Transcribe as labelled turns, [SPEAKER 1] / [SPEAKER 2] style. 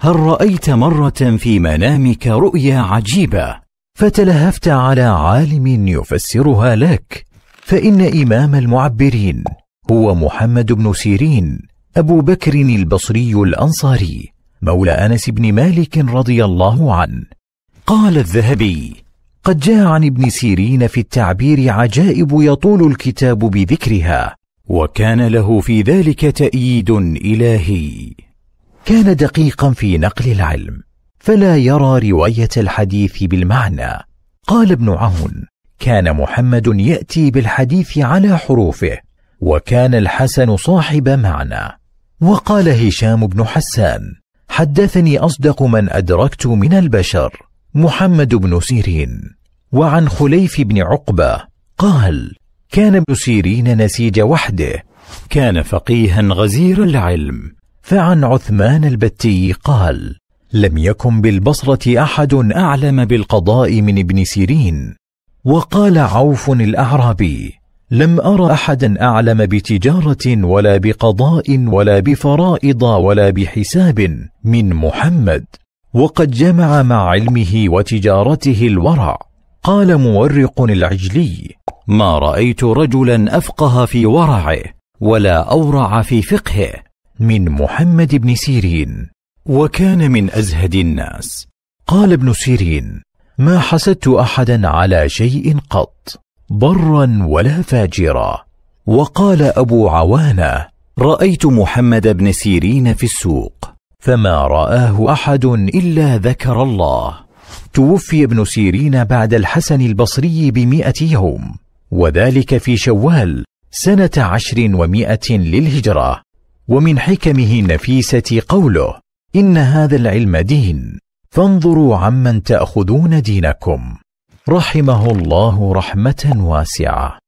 [SPEAKER 1] هل رأيت مرة في منامك رؤيا عجيبة فتلهفت على عالم يفسرها لك فإن إمام المعبرين هو محمد بن سيرين أبو بكر البصري الأنصاري مولى أنس بن مالك رضي الله عنه قال الذهبي قد جاء عن ابن سيرين في التعبير عجائب يطول الكتاب بذكرها وكان له في ذلك تأييد إلهي كان دقيقا في نقل العلم فلا يرى روايه الحديث بالمعنى قال ابن عون كان محمد ياتي بالحديث على حروفه وكان الحسن صاحب معنى وقال هشام بن حسان حدثني اصدق من ادركت من البشر محمد بن سيرين وعن خليف بن عقبه قال كان ابن سيرين نسيج وحده كان فقيها غزير العلم فعن عثمان البتي قال لم يكن بالبصره احد اعلم بالقضاء من ابن سيرين وقال عوف الاعرابي لم ارى احدا اعلم بتجاره ولا بقضاء ولا بفرائض ولا بحساب من محمد وقد جمع مع علمه وتجارته الورع قال مورق العجلي ما رايت رجلا افقه في ورعه ولا اورع في فقهه من محمد بن سيرين وكان من ازهد الناس قال ابن سيرين ما حسدت احدا على شيء قط برا ولا فاجرا وقال ابو عوانه رايت محمد بن سيرين في السوق فما راه احد الا ذكر الله توفي ابن سيرين بعد الحسن البصري بمائه يوم وذلك في شوال سنه عشر ومائه للهجره ومن حكمه النفيسه قوله ان هذا العلم دين فانظروا عمن تاخذون دينكم رحمه الله رحمه واسعه